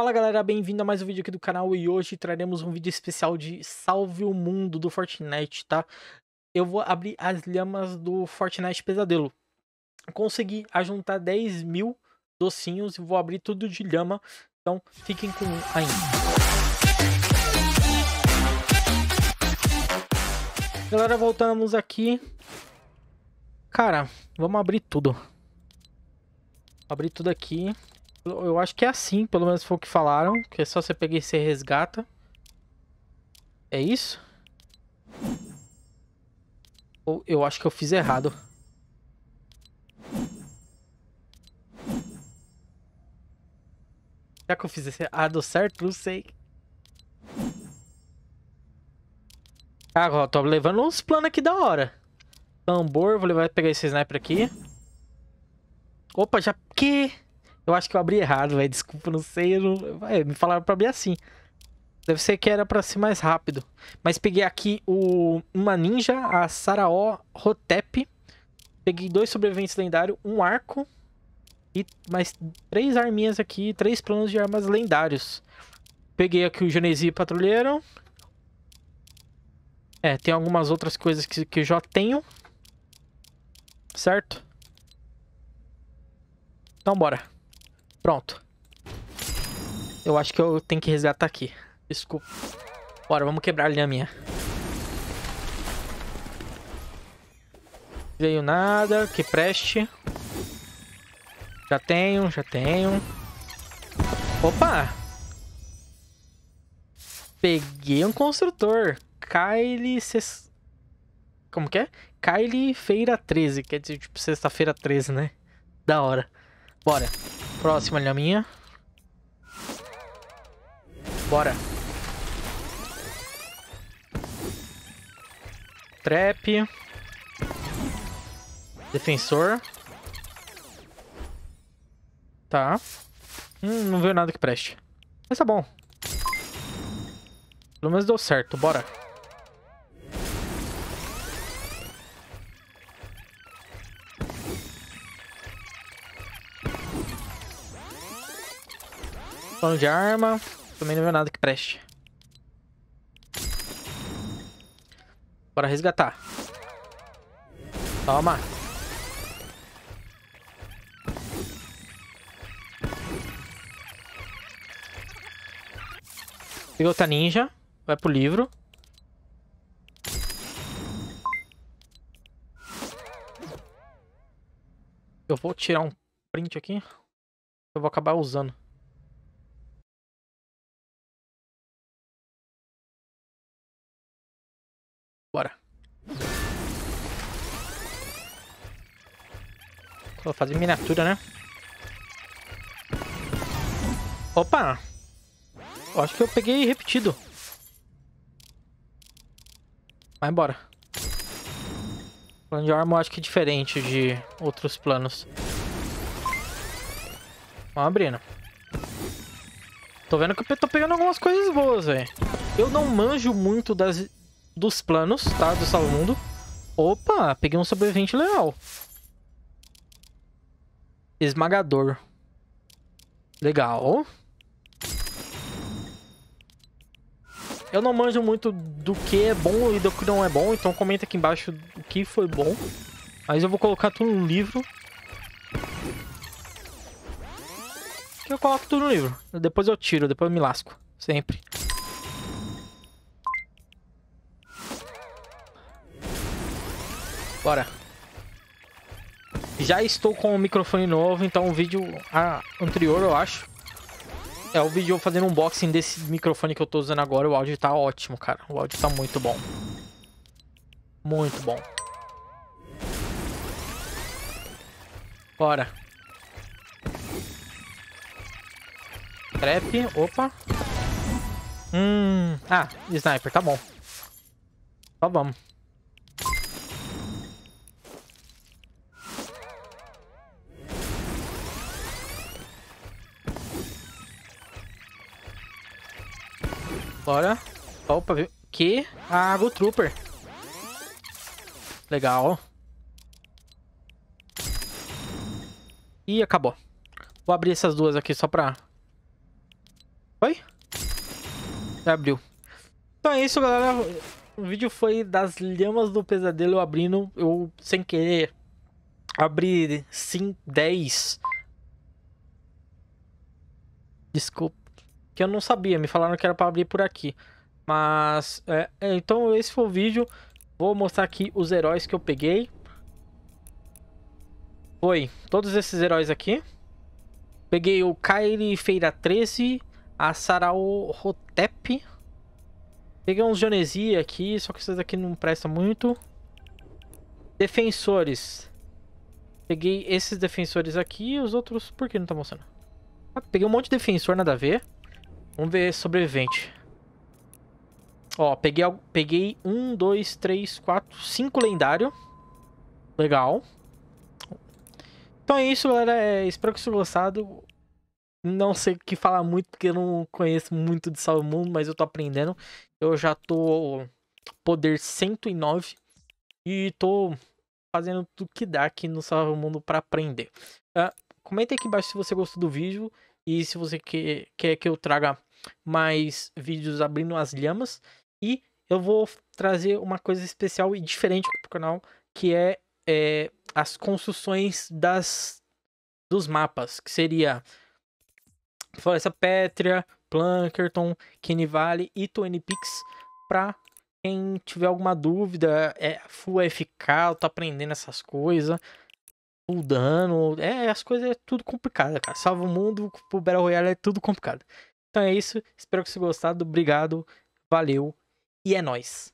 Fala galera, bem-vindo a mais um vídeo aqui do canal e hoje traremos um vídeo especial de Salve o Mundo do Fortnite, tá? Eu vou abrir as lhamas do Fortnite Pesadelo. Consegui ajuntar 10 mil docinhos e vou abrir tudo de lhama, então fiquem com um intro. Galera, voltamos aqui. Cara, vamos abrir tudo. Abrir tudo aqui. Eu acho que é assim, pelo menos foi o que falaram. Que é só você pegar e você resgata. É isso? Ou eu acho que eu fiz errado. Será que eu fiz esse, errado certo? Não sei. Agora, tô levando uns planos aqui da hora. Tambor, vou levar, pegar esse sniper aqui. Opa, já... Que? Eu acho que eu abri errado, velho. Desculpa, não sei. Eu não... Vai, me falaram pra abrir assim. Deve ser que era pra ser mais rápido. Mas peguei aqui o... uma ninja, a Saraó Hotep. Peguei dois sobreviventes lendários, um arco. E mais três arminhas aqui, três planos de armas lendários. Peguei aqui o Genesi Patrulheiro. É, tem algumas outras coisas que, que eu já tenho. Certo? Então bora. Pronto. Eu acho que eu tenho que resgatar aqui. Desculpa. Bora, vamos quebrar ali a minha. Veio nada, que preste. Já tenho, já tenho. Opa! Peguei um construtor. Kylie... Como que é? Kylie Feira 13. Quer dizer, tipo, sexta-feira 13, né? Da hora. Bora. Próxima ali a minha. Bora. Trap. Defensor. Tá. Hum, não veio nada que preste. Mas tá bom. Pelo menos deu certo. Bora. Plano de arma. Também não veio nada que preste. Bora resgatar. Toma. Pegou outra ninja. Vai pro livro. Eu vou tirar um print aqui. Eu vou acabar usando. Vou fazer miniatura, né? Opa! acho que eu peguei repetido. Vai embora. plano de arma eu acho que é diferente de outros planos. Vamos abrindo. Tô vendo que eu tô pegando algumas coisas boas, velho. Eu não manjo muito das, dos planos, tá? Do salmundo. Opa, peguei um sobrevivente legal. Esmagador. Legal. Eu não manjo muito do que é bom e do que não é bom, então comenta aqui embaixo o que foi bom. Mas eu vou colocar tudo no livro. Que eu coloco tudo no livro. Depois eu tiro, depois eu me lasco. Sempre. Bora. Já estou com o microfone novo, então o vídeo anterior, eu acho, é o vídeo fazendo um unboxing desse microfone que eu estou usando agora. O áudio está ótimo, cara. O áudio está muito bom. Muito bom. Bora. Trap, opa. Hum, ah, sniper, tá bom. Só vamos. Olha. Opa, viu? Que? Ah, Go Trooper. Legal. E acabou. Vou abrir essas duas aqui só pra... Foi? Já abriu. Então é isso, galera. O vídeo foi das lhamas do pesadelo eu abrindo. Eu, sem querer, abri sim 10. Desculpa que eu não sabia. Me falaram que era para abrir por aqui. Mas, é, é, então esse foi o vídeo. Vou mostrar aqui os heróis que eu peguei. Foi todos esses heróis aqui. Peguei o Kairi Feira 13, a Sarao Hotep. Peguei uns Jonesi aqui, só que esses aqui não prestam muito. Defensores. Peguei esses defensores aqui e os outros... Por que não tá mostrando? Ah, peguei um monte de defensor, nada a ver. Vamos ver sobrevivente. Ó, peguei, peguei um, dois, três, quatro, cinco lendário. Legal. Então é isso, galera. É, espero que vocês tenham gostado. Não sei o que falar muito, porque eu não conheço muito de Salve Mundo, mas eu tô aprendendo. Eu já tô poder 109 e tô fazendo tudo que dá aqui no Salve Mundo pra aprender. Uh, comenta aqui embaixo se você gostou do vídeo. E se você quer, quer que eu traga mais vídeos abrindo as lhamas. E eu vou trazer uma coisa especial e diferente para o canal, que é, é, as construções das dos mapas, que seria Floresta Pétrea, Plankerton, Kenny Valley e Twin Peaks para quem tiver alguma dúvida, é full FK, tá aprendendo essas coisas o dano. É, as coisas é tudo complicado, cara. Salva o mundo pro Battle Royale é tudo complicado. Então é isso. Espero que vocês tenham gostado. Obrigado. Valeu. E é nóis.